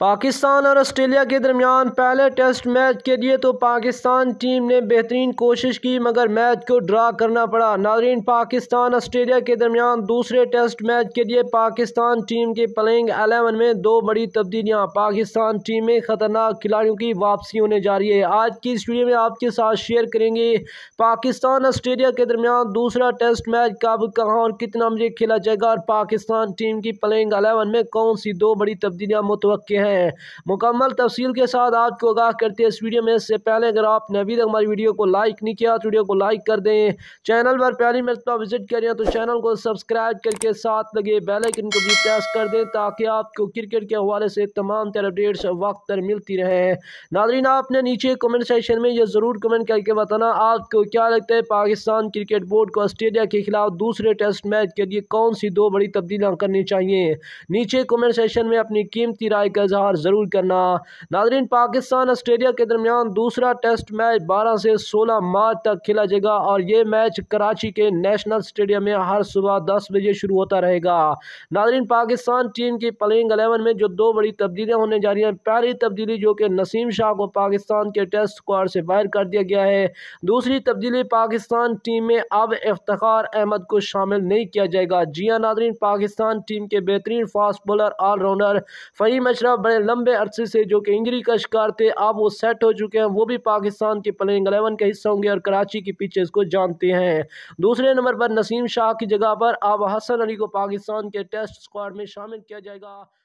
पाकिस्तान और ऑस्ट्रेलिया के दरमियान पहले टेस्ट मैच के लिए तो पाकिस्तान टीम ने बेहतरीन कोशिश की मगर मैच को ड्रा करना पड़ा नाजरीन पाकिस्तान ऑस्ट्रेलिया के दरमियान दूसरे टेस्ट मैच के लिए पाकिस्तान टीम के प्लेइंग एलेवन में दो बड़ी तब्दीलियां पाकिस्तान टीम में ख़तरनाक खिलाड़ियों की वापसी होने जा रही है आज की इस वीडियो में आपके साथ शेयर करेंगे पाकिस्तान ऑस्ट्रेलिया के दरमियान दूसरा टेस्ट मैच कब कहाँ और कितना बजे खेला जाएगा और पाकिस्तान टीम की प्लेइंग अलेवन में कौन सी दो बड़ी तब्दीलियाँ मुतव हैं हैं मुकम्मल तफसील के साथ आपको आगाह करते हैं इस वीडियो में इससे पहले अगर आपने अभी तक हमारी वीडियो को लाइक नहीं किया तो वीडियो को लाइक कर दें चैनल पर पहली मरतबा विजिट करें तो चैनल को सब्सक्राइब करके साथ लगे बेलाइकन को भी प्रेस कर दें ताकि आपको क्रिकेट के हवाले से तमाम तरह अपडेट्स वक्त पर मिलती रहे नादरीन आपने नीचे कमेंट सेक्शन में यह ज़रूर कमेंट करके बताना आपको क्या लगता है पाकिस्तान क्रिकेट बोर्ड को ऑस्ट्रेलिया के खिलाफ दूसरे टेस्ट मैच के लिए कौन सी दो बड़ी तब्दीलियाँ करनी चाहिए नीचे कमेंट सेक्शन में अपनी कीमती राय का इजहार ज़रूर करना नाजरीन पाकिस्तान ऑस्ट्रेलिया के दरमियान दूसरा टेस्ट मैच बारह से सोलह मार्च तक खेला जाएगा और ये मैच कराची के नेशनल स्टेडियम में हर सुबह दस बजे शुरू होता रहेगा नाजरीन पाकिस्तान टीम की प्लेइंग अलेवन में जो दो बड़ी तब्दीलियाँ होने जा रही हैं पहली तब्दीली जो कि नसीम शाह को पाकिस्तान के टेस्ट स्क्वाड से बाहर कर दिया गया है दूसरी तब्दीली पाकिस्तान टीम में अब इफ्तार अहमद को शामिल नहीं किया जाएगा जिया नादरीन पाकिस्तान टीम के बेहतरीन fast bowler all rounder Faheem Ashraf बड़े लंबे अरसे से जो कि इंजरी का शिकार थे अब वो सेट हो चुके हैं वो भी पाकिस्तान के प्लेइंग एलेवन का हिस्सा होंगे और कराची के पिचेस को जानते हैं दूसरे नंबर पर नसीम शाह की जगह पर अब हसन अली को पाकिस्तान के टेस्ट स्क्वाड में शामिल किया जाएगा